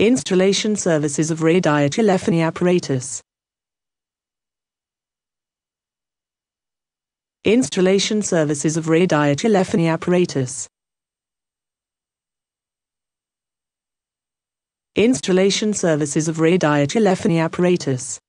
installation services of radiotelephony apparatus. Installation services of radiotelephony apparatus. Installation services of radiotelephony apparatus.